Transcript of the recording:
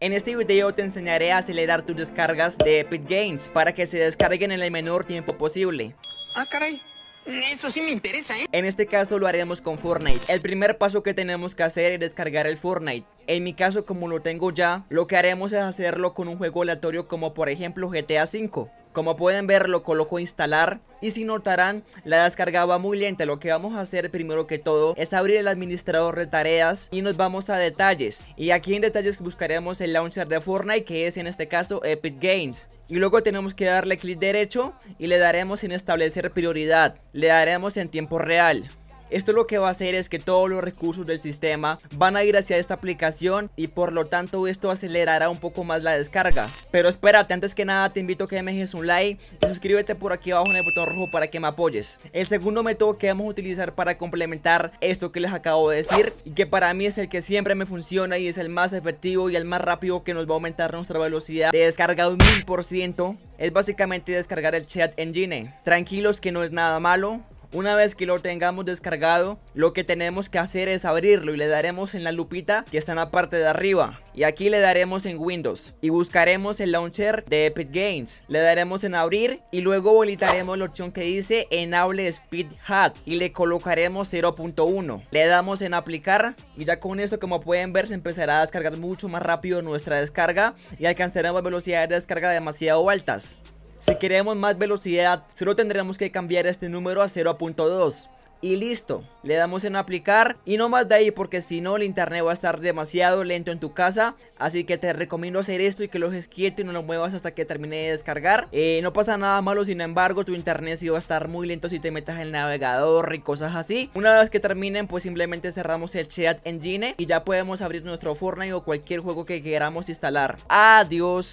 En este video te enseñaré a acelerar tus descargas de Epic Games para que se descarguen en el menor tiempo posible. Ah, caray. Eso sí me interesa, ¿eh? En este caso lo haremos con Fortnite. El primer paso que tenemos que hacer es descargar el Fortnite. En mi caso, como lo tengo ya, lo que haremos es hacerlo con un juego aleatorio como por ejemplo GTA V. Como pueden ver lo coloco instalar y si notarán la descargaba muy lenta Lo que vamos a hacer primero que todo es abrir el administrador de tareas y nos vamos a detalles Y aquí en detalles buscaremos el launcher de Fortnite que es en este caso Epic Games y luego tenemos que darle clic derecho y le daremos en establecer prioridad, le daremos en tiempo real esto lo que va a hacer es que todos los recursos del sistema van a ir hacia esta aplicación y por lo tanto esto acelerará un poco más la descarga. Pero espérate, antes que nada te invito a que me dejes un like y suscríbete por aquí abajo en el botón rojo para que me apoyes. El segundo método que vamos a utilizar para complementar esto que les acabo de decir y que para mí es el que siempre me funciona y es el más efectivo y el más rápido que nos va a aumentar nuestra velocidad de descarga un 1000% es básicamente descargar el Chat Engine. Tranquilos que no es nada malo, una vez que lo tengamos descargado, lo que tenemos que hacer es abrirlo y le daremos en la lupita que está en la parte de arriba. Y aquí le daremos en Windows y buscaremos el launcher de Epic Games. Le daremos en abrir y luego volitaremos la opción que dice Enable Speed Hat y le colocaremos 0.1. Le damos en aplicar y ya con esto como pueden ver se empezará a descargar mucho más rápido nuestra descarga y alcanzaremos velocidades de descarga demasiado altas. Si queremos más velocidad, solo tendremos que cambiar este número a 0.2 y listo. Le damos en aplicar y no más de ahí porque si no el internet va a estar demasiado lento en tu casa. Así que te recomiendo hacer esto y que lo dejes quieto y no lo muevas hasta que termine de descargar. Eh, no pasa nada malo, sin embargo tu internet sí va a estar muy lento si te metas en el navegador y cosas así. Una vez que terminen pues simplemente cerramos el chat engine y ya podemos abrir nuestro Fortnite o cualquier juego que queramos instalar. Adiós.